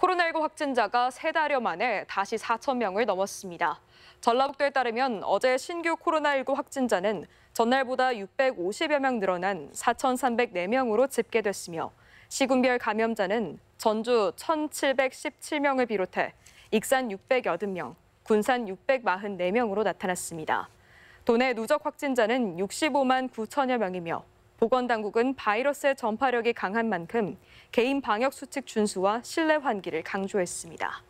코로나19 확진자가 세 달여 만에 다시 4천 명을 넘었습니다. 전라북도에 따르면 어제 신규 코로나19 확진자는 전날보다 650여 명 늘어난 4,304명으로 집계됐으며 시군별 감염자는 전주 1,717명을 비롯해 익산 680명, 군산 644명으로 나타났습니다. 도내 누적 확진자는 65만 9천여 명이며 보건당국은 바이러스의 전파력이 강한 만큼 개인 방역 수칙 준수와 실내 환기를 강조했습니다.